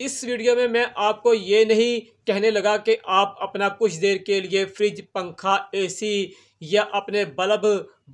इस वीडियो में मैं आपको ये नहीं कहने लगा कि आप अपना कुछ देर के लिए फ्रिज पंखा एसी या अपने बल्ब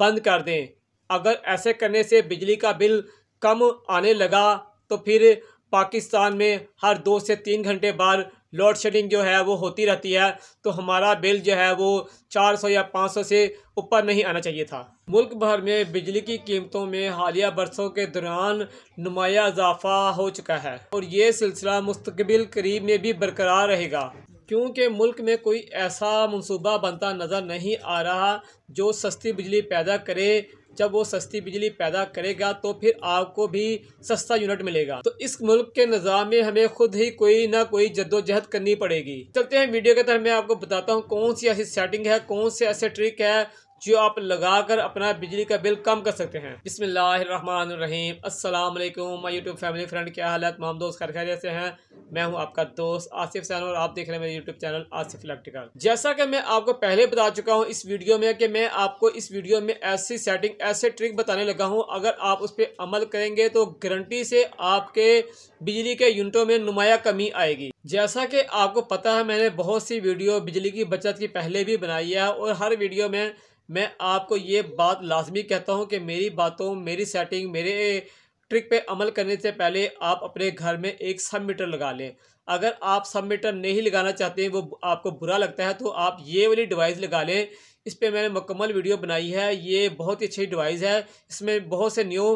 बंद कर दें अगर ऐसे करने से बिजली का बिल कम आने लगा तो फिर पाकिस्तान में हर दो से तीन घंटे बाद लोड शेडिंग जो है वो होती रहती है तो हमारा बिल जो है वो 400 या 500 से ऊपर नहीं आना चाहिए था मुल्क भर में बिजली की कीमतों में हालिया बरसों के दौरान नुमाया इजाफा हो चुका है और ये सिलसिला मुस्तबिल करीब में भी बरकरार रहेगा क्योंकि मुल्क में कोई ऐसा मनसूबा बनता नज़र नहीं आ रहा जो सस्ती बिजली पैदा करे जब वो सस्ती बिजली पैदा करेगा तो फिर आपको भी सस्ता यूनिट मिलेगा तो इस मुल्क के निज़ाम में हमें खुद ही कोई ना कोई जद्दोजहद करनी पड़ेगी चलते हैं वीडियो के तहत मैं आपको बताता हूँ कौन सी ऐसी सेटिंग है कौन से ऐसे ट्रिक है जो आप लगाकर अपना बिजली का बिल कम कर सकते हैं बिसमीम असलम माई यूट्यूब फैमिली फ्रेंड क्या हालत माम दोस्त खैर खैर से हैं मैं हूं आपका दोस्त आसिफ सैन और आप देख रहे हैं मेरे यूट्यूब चैनल आसिफ इलेक्ट्रिकल जैसा कि मैं आपको पहले बता चुका हूं इस वीडियो में कि मैं आपको इस वीडियो में ऐसी सेटिंग ऐसे ट्रिक बताने लगा हूँ अगर आप उस पर अमल करेंगे तो गारंटी से आपके बिजली के यूनिटों में नुमाया कमी आएगी जैसा कि आपको पता है मैंने बहुत सी वीडियो बिजली की बचत की पहले भी बनाई है और हर वीडियो में मैं आपको ये बात लाजमी कहता हूँ कि मेरी बातों मेरी सेटिंग मेरे ट्रिक पे अमल करने से पहले आप अपने घर में एक सब मीटर लगा लें अगर आप सब मीटर नहीं लगाना चाहते हैं वो आपको बुरा लगता है तो आप ये वाली डिवाइस लगा लें इस पर मैंने मुकम्मल वीडियो बनाई है ये बहुत ही अच्छी डिवाइस है इसमें बहुत से न्यू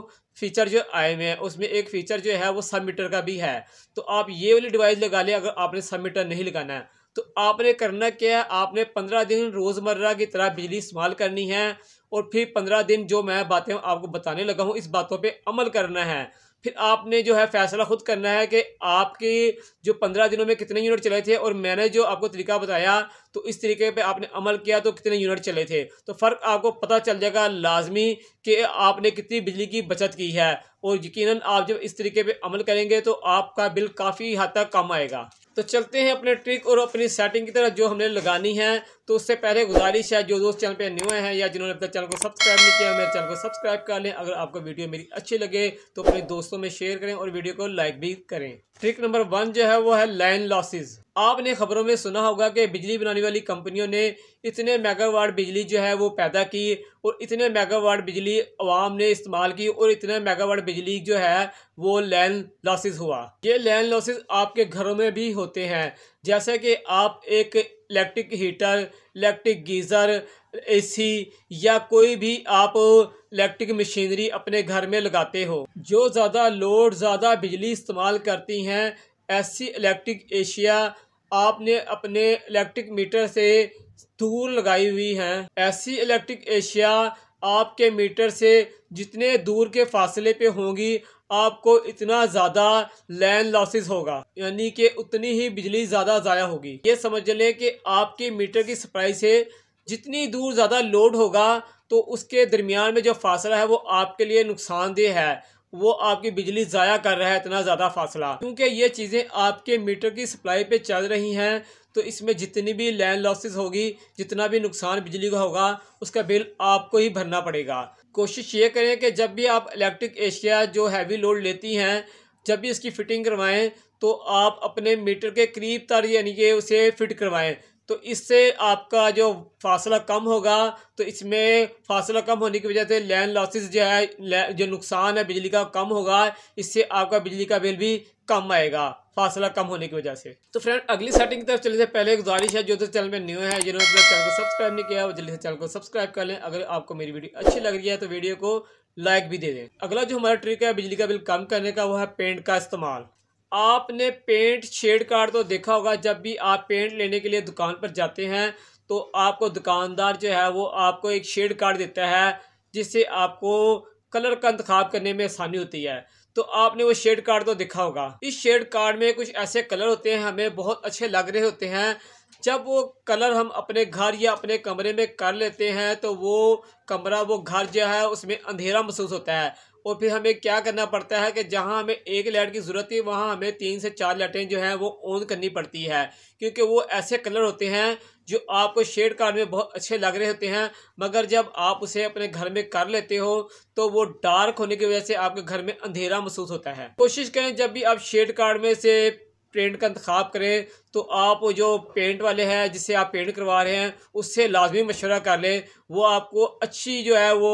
फ़ीचर जो आए हुए हैं उसमें एक फ़ीचर जो है वो सब मीटर का भी है तो आप ये वाली डिवाइस लगा लें अगर आपने सब मीटर नहीं लगाना है तो आपने करना क्या है आपने पंद्रह दिन रोज़मर्रा की तरह बिजली इस्तेमाल करनी है और फिर पंद्रह दिन जो मैं बातें आपको बताने लगा हूँ इस बातों पर अमल करना है फिर आपने जो है फैसला ख़ुद करना है कि आपकी जो पंद्रह दिनों में कितने यूनिट चले थे और मैंने जो आपको तरीका बताया तो इस तरीके पे आपने अमल किया तो कितने यूनिट चले थे तो फ़र्क आपको पता चल जाएगा लाजमी कि आपने कितनी बिजली की बचत की है और यकीनन आप जब इस तरीके पे अमल करेंगे तो आपका बिल काफ़ी हद तक कम आएगा तो चलते हैं अपने ट्रिक और अपनी सेटिंग की तरफ जो हमने लगानी है तो उससे पहले गुजारिश है जो दोस्त चैनल पे न्यू है या जिन्होंने अपने चैनल को सब्सक्राइब नहीं किया मेरे चैनल को सब्सक्राइब कर लें अगर आपको वीडियो मेरी अच्छी लगे तो अपने दोस्तों में शेयर करें और वीडियो को लाइक भी करें ट्रिक नंबर वन जो है वो है लाइन लॉसेज़ आपने खबरों में सुना होगा कि बिजली बनाने वाली कंपनियों ने इतने मेगावाट बिजली जो है वो पैदा की और इतने मेगावाट बिजली आवाम ने इस्तेमाल की और इतने मेगावाट बिजली जो है वो लैंड लॉसेस हुआ ये लैंड लॉसेस आपके घरों में भी होते हैं जैसे कि आप एक electric heater electric geyser AC या कोई भी आप इलेक्ट्रिक मशीनरी अपने घर में लगाते हो जो ज़्यादा लोड ज़्यादा बिजली इस्तेमाल करती हैं एससी इलेक्ट्रिक एशिया आपने अपने इलेक्ट्रिक मीटर से दूर लगाई हुई हैं एससी इलेक्ट्रिक एशिया आपके मीटर से जितने दूर के फासले पे होंगी आपको इतना ज़्यादा लैंड लॉसेस होगा यानी कि उतनी ही बिजली ज़्यादा ज़ाया होगी ये समझ लें कि आपके मीटर की सप्लाई से जितनी दूर ज़्यादा लोड होगा तो उसके दरमियान में जो फासला है वो आपके लिए नुकसानदेह है वो आपकी बिजली ज़ाया कर रहा है इतना ज़्यादा फासला क्योंकि ये चीज़ें आपके मीटर की सप्लाई पे चल रही हैं तो इसमें जितनी भी लैंड लॉसेस होगी जितना भी नुकसान बिजली का होगा उसका बिल आपको ही भरना पड़ेगा कोशिश ये करें कि जब भी आप इलेक्ट्रिक एशिया जो हैवी लोड लेती हैं जब भी इसकी फ़िटिंग करवाएँ तो आप अपने मीटर के करीब तर यानी कि उसे फिट करवाएँ तो इससे आपका जो फासला कम होगा तो इसमें फासला कम होने की वजह से लैंड लॉसेस जो है जो नुकसान है बिजली का कम होगा इससे आपका बिजली का बिल भी कम आएगा फासला कम होने की वजह से तो फ्रेंड अगली सेटिंग की तरफ चलने से पहले गुजारिश है जो तो चैनल में न्यू है जिन्होंने चैनल को सब्सक्राइब नहीं किया वो जल्दी से चैनल को सब्सक्राइब कर लें अगर आपको मेरी वीडियो अच्छी लग रही है तो वीडियो को लाइक भी दे दें अगला जो हमारा ट्रिक है बिजली का बिल कम करने का वो है पेंट का इस्तेमाल आपने पेंट शेड कार्ड तो देखा होगा जब भी आप पेंट लेने के लिए दुकान पर जाते हैं तो आपको दुकानदार जो है वो आपको एक शेड कार्ड देता है जिससे आपको कलर का इंतखब करने में आसानी होती है तो आपने वो शेड कार्ड तो देखा होगा इस शेड कार्ड में कुछ ऐसे कलर होते हैं हमें बहुत अच्छे लग रहे होते हैं जब वो कलर हम अपने घर या अपने कमरे में कर लेते हैं तो वो कमरा वो घर जो है उसमें अंधेरा महसूस होता है और फिर हमें क्या करना पड़ता है कि जहाँ हमें एक लाइट की ज़रूरत है वहाँ हमें तीन से चार लाइटें जो हैं वो ऑन करनी पड़ती है क्योंकि वो ऐसे कलर होते हैं जो आपको शेड कार्ड में बहुत अच्छे लग रहे होते हैं मगर जब आप उसे अपने घर में कर लेते हो तो वो डार्क होने की वजह से आपके घर में अंधेरा महसूस होता है कोशिश करें जब भी आप शेड कार्ड में से पेंट का इंतखब करें तो आप जो पेंट वाले हैं जिससे आप पेंट करवा रहे हैं उससे लाजमी मशवरा कर लें वो आपको अच्छी जो है वो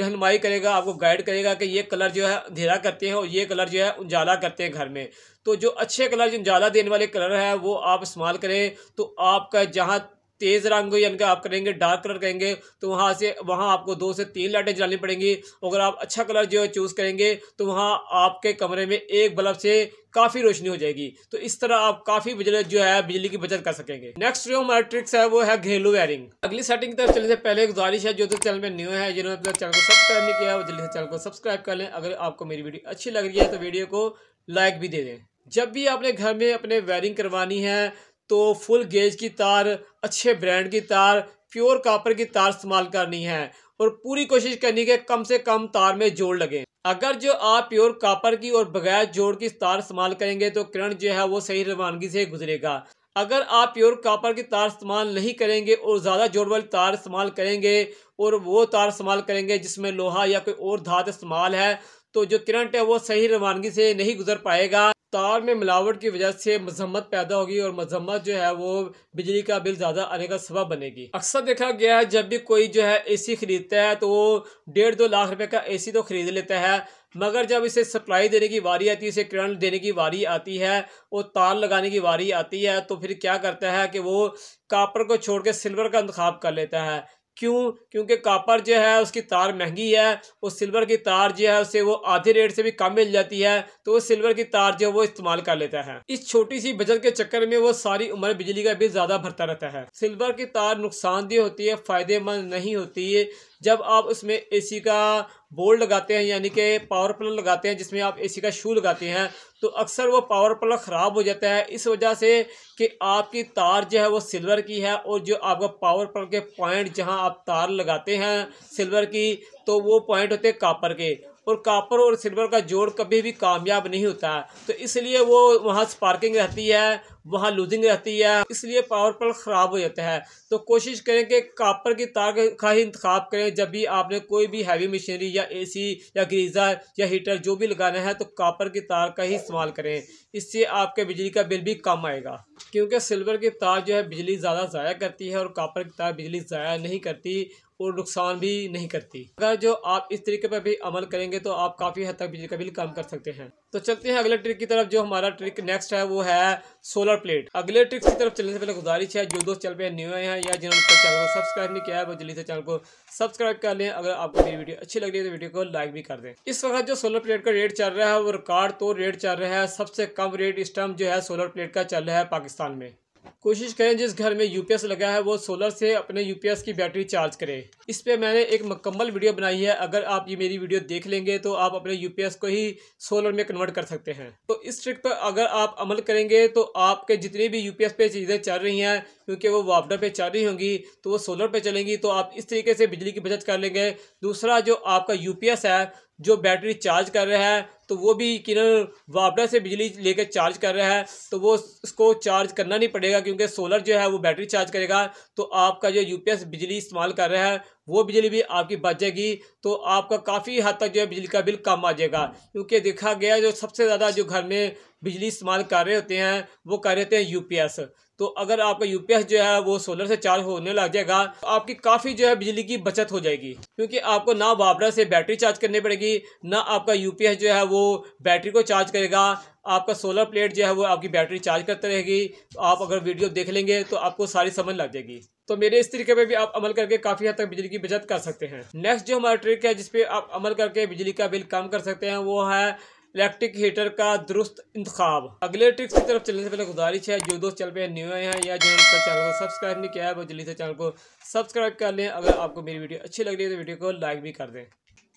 रहनमाई करेगा आपको गाइड करेगा कि ये कलर जो है अंधेरा करते हैं और ये कलर जो है उजाला करते हैं घर में तो जो अच्छे कलर जो उजाला देने वाले कलर है वो आप इस्तेमाल करें तो आपका जहाँ तेज़ रंग यानी कि आप करेंगे डार्क कलर करेंगे तो वहाँ से वहाँ आपको दो से तीन लाइटें जलानी पड़ेंगी अगर आप अच्छा कलर जो है चूज़ करेंगे तो वहाँ आपके कमरे में एक बल्ब से काफ़ी रोशनी हो जाएगी तो इस तरह आप काफ़ी बिजली जो है बिजली की बचत कर सकेंगे नेक्स्ट जो हमारा ट्रिक्स है वो है घरेलू वायरिंग अगली सेटिंग की तरफ चलने से पहले गुजारिश है जो तो चैनल में न्यू है जिन्होंने अपने चैनल को सब्सक्राइब नहीं किया वो जल्दी से चैनल को सब्सक्राइब कर लें अगर आपको मेरी वीडियो अच्छी लग रही है तो वीडियो को लाइक भी दे दें जब भी आपने घर में अपने वायरिंग करवानी है तो फुल गेज की तार अच्छे ब्रांड की तार प्योर कापर की तार इस्तेमाल करनी है और पूरी कोशिश करनी है कम से कम तार में जोड़ लगे अगर जो आप प्योर कापर की और बगैर जोड़ की तार इस्तेमाल करेंगे तो करंट जो है वो सही रवानगी से गुजरेगा अगर आप प्योर कापर की तार इस्तेमाल नहीं करेंगे और ज़्यादा जोड़ वाली तार इस्तेमाल करेंगे और वो तार इस्तेमाल करेंगे जिसमें लोहा या कोई और धात इस्तेमाल है तो जो करंट है वो सही रवानगी से नहीं गुजर पाएगा तार में मिलावट की वजह से मजम्मत पैदा होगी और मजम्मत जो है वो बिजली का बिल ज़्यादा आने का सबब बनेगी अक्सर देखा गया है जब भी कोई जो है एसी खरीदता है तो वो डेढ़ दो लाख रुपए का एसी तो खरीद लेता है मगर जब इसे सप्लाई देने की वारी आती है इसे करंट देने की वारी आती है और तार लगाने की वारी आती है तो फिर क्या करता है कि वो कापर को छोड़ के सिल्वर का इंतखाब कर लेता है क्यों क्योंकि कापर जो है उसकी तार महंगी है और सिल्वर की तार जो है उसे वो आधे रेट से भी कम मिल जाती है तो वो सिल्वर की तार जो है वो इस्तेमाल कर लेता है इस छोटी सी बचत के चक्कर में वो सारी उम्र बिजली का बिल ज़्यादा भरता रहता है सिल्वर की तार नुकसानदेह होती है फ़ायदेमंद नहीं होती है जब आप उसमें एसी का बोल्ड लगाते हैं यानी कि पावर प्लग लगाते हैं जिसमें आप एसी का शू लगाते हैं तो अक्सर वो पावर प्लग ख़राब हो जाता है इस वजह से कि आपकी तार जो है वो सिल्वर की है और जो आपका पावर प्लग के पॉइंट जहां आप तार लगाते हैं सिल्वर की तो वो पॉइंट होते हैं कापर के और कापर और सिल्वर का जोड़ कभी भी कामयाब नहीं होता है तो इसलिए वो वहाँ स्पार्किंग रहती है वहाँ लूजिंग रहती है इसलिए पावर पल ख़राब हो जाता है तो कोशिश करें कि कापर की तार का ही इंतखब करें जब भी आपने कोई भी हैवी मशीनरी या एसी या गीज़र या हीटर जो भी लगाना है तो कापर की तार का ही इस्तेमाल करें इससे आपके बिजली का बिल भी कम आएगा क्योंकि सिल्वर की तार जो है बिजली ज़्यादा ज़ाया करती है और कापर की तार बिजली ज़ाया नहीं करती और नुकसान भी नहीं करती अगर जो आप इस तरीके पर भी अमल करेंगे तो आप काफ़ी हद तक बिजली का बिल कम कर सकते हैं तो चलते हैं अगले ट्रिक की तरफ जो हमारा ट्रिक नेक्स्ट है वो है सोलर नंबर प्लेट अगले ट्रिक्स की तरफ चलने से पहले गुजारिश है जो दोस्त चल पे न्यू आए हैं या जिन्होंने चैनल को सब्सक्राइब नहीं किया है वो जल्दी से चैनल को सब्सक्राइब कर लें अगर आपको मेरी वीडियो अच्छी लग रही है तो वीडियो को लाइक भी कर दें इस वक्त जो सोलर प्लेट का रेट चल रहा है वो रिकॉर्ड तो रेट चल रहा है सबसे कम रेट इस टाइम जो है सोलर प्लेट का चल रहा है पाकिस्तान में कोशिश करें जिस घर में यूपीएस लगा है वो सोलर से अपने यूपीएस की बैटरी चार्ज करें इस पर मैंने एक मुकम्मल वीडियो बनाई है अगर आप ये मेरी वीडियो देख लेंगे तो आप अपने यूपीएस को ही सोलर में कन्वर्ट कर सकते हैं तो इस ट्रिक पर अगर आप अमल करेंगे तो आपके जितनी भी यूपीएस पे चीज़ें चल रही हैं क्योंकि वो वापडा पे चल रही होंगी तो वो सोलर पे चलेंगी तो आप इस तरीके से बिजली की बचत कर लेंगे दूसरा जो आपका यूपीएस है जो बैटरी चार्ज कर रहा है तो वो भी किन वापरा से बिजली लेकर चार्ज कर रहा है तो वो उसको चार्ज करना नहीं पड़ेगा क्योंकि सोलर जो है वो बैटरी चार्ज करेगा तो आपका जो यूपीएस बिजली इस्तेमाल कर रहा है वो बिजली भी आपकी बच जाएगी तो आपका काफ़ी हद तक जो है बिजली का बिल कम आ जाएगा क्योंकि देखा गया जो सबसे ज़्यादा जो घर में बिजली इस्तेमाल कर रहे होते हैं वो कर रहे होते हैं यू तो अगर आपका यूपीएस जो है वो सोलर से चार्ज होने लग जाएगा तो आपकी काफ़ी जो है बिजली की बचत हो जाएगी क्योंकि आपको ना वापरा से बैटरी चार्ज करनी पड़ेगी ना आपका यूपीएस जो है वो बैटरी को चार्ज करेगा आपका सोलर प्लेट जो है वो आपकी बैटरी चार्ज करते रहेगी तो आप अगर वीडियो देख लेंगे तो आपको सारी समझ लग जाएगी तो मेरे इस तरीके पे भी आप अमल करके काफ़ी हद तक बिजली की बचत कर सकते हैं नेक्स्ट जो हमारा ट्रिक है जिसपे आप अमल करके बिजली का बिल कम कर सकते हैं वो है इलेक्ट्रिक हीटर का दुरुस्त इंतखब अगले ट्रिक्स की तरफ चलने से पहले गुजारिश है जो दोस्त चैनल पे न्यू आए हैं या जिन्होंने चैनल को सब्सक्राइब नहीं किया है वो जल्दी से चैनल को सब्सक्राइब कर लें अगर आपको मेरी वीडियो अच्छी लग रही है तो वीडियो को लाइक भी कर दें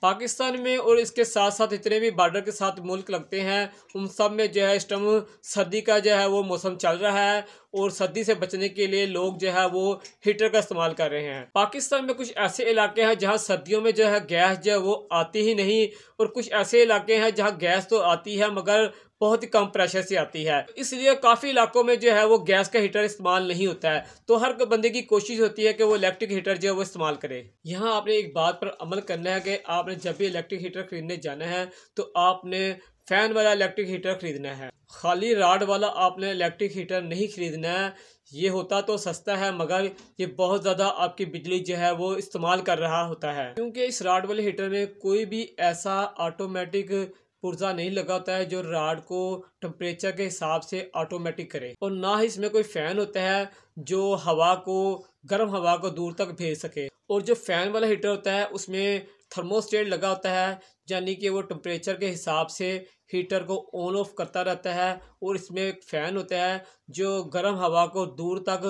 पाकिस्तान में और इसके साथ साथ जितने भी बॉर्डर के साथ मुल्क लगते हैं उन सब में जो है इस टाइम सर्दी का जो है वो मौसम चल रहा है और सर्दी से बचने के लिए लोग जो है वो हीटर का इस्तेमाल कर रहे हैं पाकिस्तान में कुछ ऐसे इलाके हैं जहाँ सर्दियों में जो है गैस जो है वो आती ही नहीं और कुछ ऐसे इलाके हैं जहाँ गैस तो आती है मगर बहुत ही कम प्रेशर से आती है इसलिए काफ़ी इलाकों में जो है वो गैस का हीटर इस्तेमाल नहीं होता है तो हर बंदे की कोशिश होती है कि वो इलेक्ट्रिक हीटर जो है वो इस्तेमाल करे यहाँ आपने एक बात पर अमल करना है कि आपने जब भी इलेक्ट्रिक हीटर खरीदने जाना है तो आपने फ़ैन वाला इलेक्ट्रिक हीटर ख़रीदना है खाली राड वाला आपने इलेक्ट्रिक हीटर नहीं ख़रीदना है ये होता तो सस्ता है मगर ये बहुत ज़्यादा आपकी बिजली जो है वो इस्तेमाल कर रहा होता है क्योंकि इस राड वाले हीटर में कोई भी ऐसा ऑटोमेटिक पुर्जा नहीं लगा होता है जो राड को टम्परेचर के हिसाब से ऑटोमेटिक करे और ना ही इसमें कोई फ़ैन होता है जो हवा को गर्म हवा को दूर तक भेज सके और जो फ़ैन वाला हीटर होता है उसमें थर्मोस्टेट लगा होता है यानी कि वो टम्परेचर के हिसाब से हीटर को ऑन ऑफ करता रहता है और इसमें एक फ़ैन होता है जो गर्म हवा को दूर तक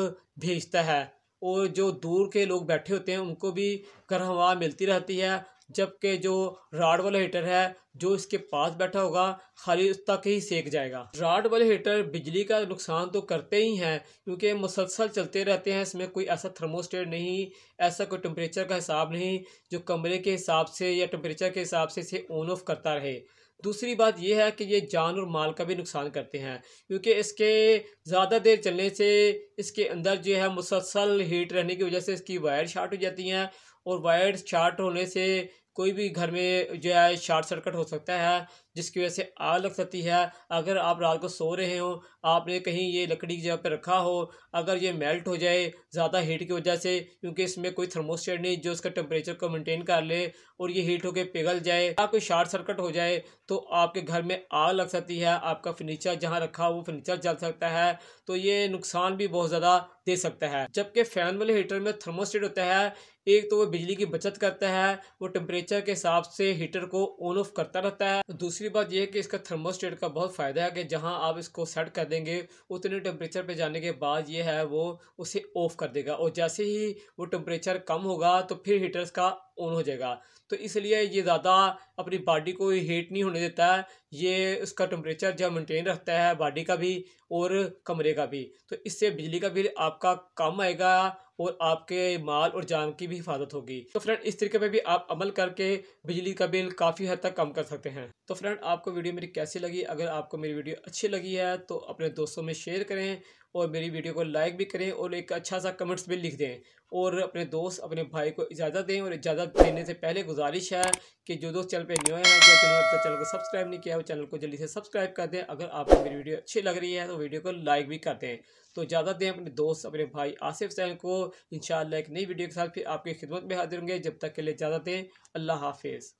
भेजता है और जो दूर के लोग बैठे होते हैं उनको भी गर्म हवा मिलती रहती है जबकि जो राड वाला हीटर है जो इसके पास बैठा होगा खाली उस तक ही सेक जाएगा राड वाले हीटर बिजली का नुकसान तो करते ही हैं क्योंकि मुसलसल चलते रहते हैं इसमें कोई ऐसा थर्मोस्टेट नहीं ऐसा कोई टेम्परेचर का हिसाब नहीं जो कमरे के हिसाब से या टेम्परेचर के हिसाब से इसे ऑन ऑफ करता रहे दूसरी बात यह है कि ये जान और माल का भी नुकसान करते हैं क्योंकि इसके ज़्यादा देर चलने से इसके अंदर जो है मुसलसल हीट रहने की वजह से इसकी वायर शार्ट हो जाती हैं और वायर शार्ट होने से कोई भी घर में जो है शार्ट सर्किट हो सकता है जिसकी वजह से आग लग सकती है अगर आप रात को सो रहे हो आपने कहीं ये लकड़ी की जगह पर रखा हो अगर ये मेल्ट हो जाए ज़्यादा हीट की वजह से क्योंकि इसमें कोई थर्मोस्टेट नहीं जो इसका टेम्परेचर को मेनटेन कर ले और ये हीट होकर पिघल जाए या कोई शॉर्ट सर्कट हो जाए तो आपके घर में आग लग सकती है आपका फर्नीचर जहाँ रखा वो फर्नीचर जल सकता है तो ये नुकसान भी बहुत ज़्यादा दे सकता है जबकि फ़ैन वाले हीटर में थर्मोस्टेट होता है एक तो वो बिजली की बचत करता है वो टेम्परेचर के हिसाब से हीटर को ऑन ऑफ करता रहता है दूसरी दूसरी बात यह है कि इसका थर्मोस्टेट का बहुत फ़ायदा है कि जहां आप इसको सेट कर देंगे उतने टेम्परेचर पे जाने के बाद यह है वो उसे ऑफ़ कर देगा और जैसे ही वो टेम्परेचर कम होगा तो फिर हीटर्स का ऑन हो जाएगा तो इसलिए ये ज़्यादा अपनी बॉडी को हीट नहीं होने देता है ये उसका टेम्परेचर जब मेंटेन रखता है बॉडी का भी और कमरे का भी तो इससे बिजली का बिल आपका कम आएगा और आपके माल और जान की भी हिफाजत होगी तो फ्रेंड इस तरीके पे भी आप अमल करके बिजली का बिल काफ़ी हद तक कम कर सकते हैं तो फ्रेंड आपको वीडियो मेरी कैसी लगी अगर आपको मेरी वीडियो अच्छी लगी है तो अपने दोस्तों में शेयर करें और मेरी वीडियो को लाइक भी करें और एक अच्छा सा कमेंट्स भी लिख दें और अपने दोस्त अपने भाई को इजाज़त दें और इजाज़त देने से पहले गुजारिश है कि जो दोस्त चैनल पे न्यू हैं या चैनल अब तक चैनल को सब्सक्राइब नहीं किया है वो चैनल को जल्दी से सब्सक्राइब कर दें अगर आपको मेरी वीडियो अच्छी लग रही है तो वीडियो को लाइक भी कर दें तो इजाज़त दें अपने दोस्त अपने भाई आसिफ सैन को इन एक नई वीडियो के साथ फिर आपकी खिदमत में हाजिर होंगे जब तक के लिए इजाज़त दें अल्लाह हाफिज़